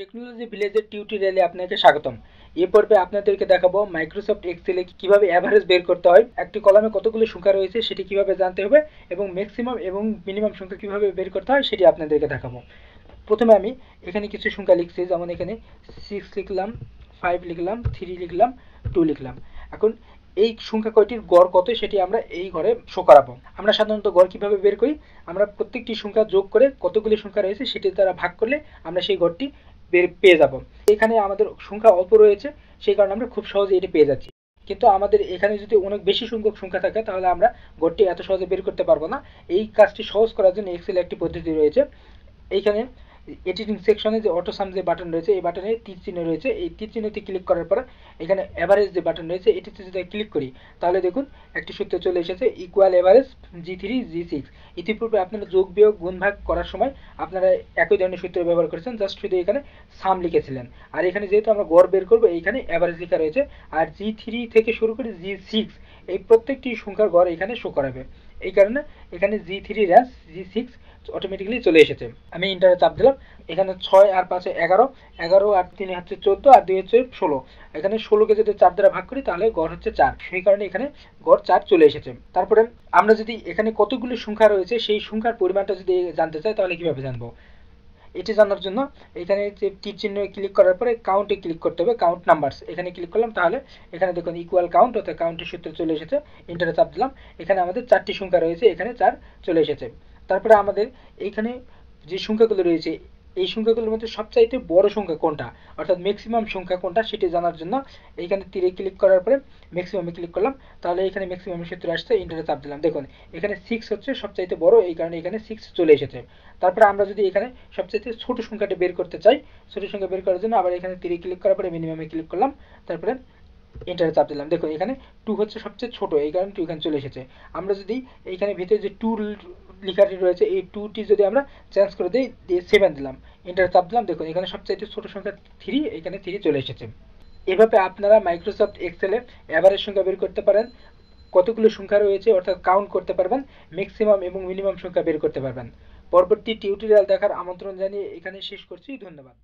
technology ভিলেজের টিউটোরিয়ালে আপনাকে স্বাগতম এ পর্বে আপনাদেরকে দেখাবো মাইক্রোসফট এক্সেলে কিভাবে অ্যাভারেজ বের করতে হয় একটি কলামে কতগুলো সংখ্যা রয়েছে সেটি কিভাবে জানতে হবে এবং ম্যাক্সিমাম এবং মিনিমাম সংখ্যা কিভাবে বের করতে হয় সেটি আপনাদেরকে দেখাবো প্রথমে আমি এখানে কিছু সংখ্যা লিখছি যেমন এখানে সিক্স লিখলাম ফাইভ লিখলাম থ্রি লিখলাম টু লিখলাম এখন এই সংখ্যা কয়টির গড় কত সেটি আমরা এই ঘরে শো করাবো আমরা সাধারণত গড় কিভাবে বের করি আমরা প্রত্যেকটি সংখ্যা যোগ করে কতগুলি সংখ্যা রয়েছে সেটি দ্বারা ভাগ করলে আমরা সেই গড়টি পেয়ে যাব এখানে আমাদের সংখ্যা অল্প রয়েছে সেই কারণে আমরা খুব সহজে এটি পেয়ে যাচ্ছি কিন্তু আমাদের এখানে যদি অনেক বেশি সংখ্যক সংখ্যা থাকে তাহলে আমরা গড়টি এত সহজে বের করতে পারবো না এই কাজটি সহজ করার জন্য এক্সেল একটি পদ্ধতি রয়েছে এইখানে এডিটিং সেকশনে যে অটো সাম যে বাটন রয়েছে এই বাটনে তীর চিহ্ন রয়েছে এই তীর চিহ্নতে ক্লিক করার পর এখানে অ্যাভারেজ যে বাটন রয়েছে এটিতে যদি ক্লিক করি তাহলে দেখুন একটি সূত্র চলে এসেছে equal average G three G six ইতিপূর্বে আপনারা যোগ বিয়োগ গুণ ভাগ করার সময় আপনারা একই ধরনের সূত্র ব্যবহার করেছেন জাস্ট শুধু এখানে সাম লিখেছিলেন আর এখানে যেহেতু আমরা গড় বের করবো এইখানে অ্যাভারেজ লেখা রয়েছে আর জি থ্রি থেকে শুরু করে জি সিক্স এই প্রত্যেকটি সংখ্যার গড় এখানে শো করাবে এই কারণে এখানে জি থ্রি র্যাশ জি সিক্স অটোমেটিকলি চলে এসেছে আমি ইন্টারে চাপ দিলাম এখানে ছয় আর পাঁচে এগারো এগারো আর তিন হচ্ছে চোদ্দো আর দুই হচ্ছে ষোলো এখানে ষোলোকে যদি চার দ্বারা ভাগ করি তাহলে গড় হচ্ছে চার সেই কারণে এখানে গড় চার চলে এসেছে তারপরে আমরা যদি এখানে কতগুলি সংখ্যা রয়েছে সেই সংখ্যার পরিমাণটা যদি জানতে চাই তাহলে কীভাবে জানবো এটি জানার জন্য এখানে যে তীর চিহ্নে ক্লিক করার পরে কাউন্টে ক্লিক করতে হবে কাউন্ট নাম্বারস এখানে ক্লিক করলাম তাহলে এখানে দেখুন ইকুয়াল কাউন্ট অর্থাৎ কাউন্টের সূত্রে চলে এসেছে ইন্টারে চাপ দিলাম এখানে আমাদের চারটি সংখ্যা রয়েছে এখানে চার চলে এসেছে তারপরে আমাদের এইখানে যে সংখ্যাগুলো রয়েছে এই সংখ্যাগুলোর মধ্যে সবচাইতে বড় সংখ্যা কোনটা অর্থাৎ ম্যাক্সিমাম সংখ্যা কোনটা সেটি জানার জন্য এইখানে তীরে ক্লিক করার পরে ম্যাক্সিমামে ক্লিক করলাম তাহলে এখানে ম্যাক্সিমামের ক্ষেত্রে আসছে ইন্টারে চাপ দিলাম দেখুন এখানে সিক্স হচ্ছে সবচাইতে বড় এই কারণে এখানে সিক্স চলে এসেছে তারপরে আমরা যদি এখানে সবচাইতে ছোট সংখ্যাটি বের করতে চাই ছোট সংখ্যা বের করার জন্য আবার এখানে তীরে ক্লিক করার পরে মিনিমামে ক্লিক করলাম তারপরে এন্টারে চাপ দিলাম দেখুন এখানে টু হচ্ছে সবচেয়ে ছোট এই কারণে টু এখানে চলে এসেছে আমরা যদি এইখানে ভিতরে যে টু লেখাটি রয়েছে এই টুটি যদি আমরা চেঞ্জ করে দিই সেভেন দিলাম এন্টার চাপ দিলাম দেখুন এখানে সবচাইতে ছোট সংখ্যা থ্রি এখানে থ্রি চলে এসেছে এভাবে আপনারা মাইক্রোসফট এক্সেলে অ্যাভারেজ সংখ্যা বের করতে পারেন কতগুলো সংখ্যা রয়েছে অর্থাৎ কাউন্ট করতে পারবেন ম্যাক্সিমাম এবং মিনিমাম সংখ্যা বের করতে পারবেন পরবর্তী টিউটোরিয়াল দেখার আমন্ত্রণ জানিয়ে এখানে শেষ করছি ধন্যবাদ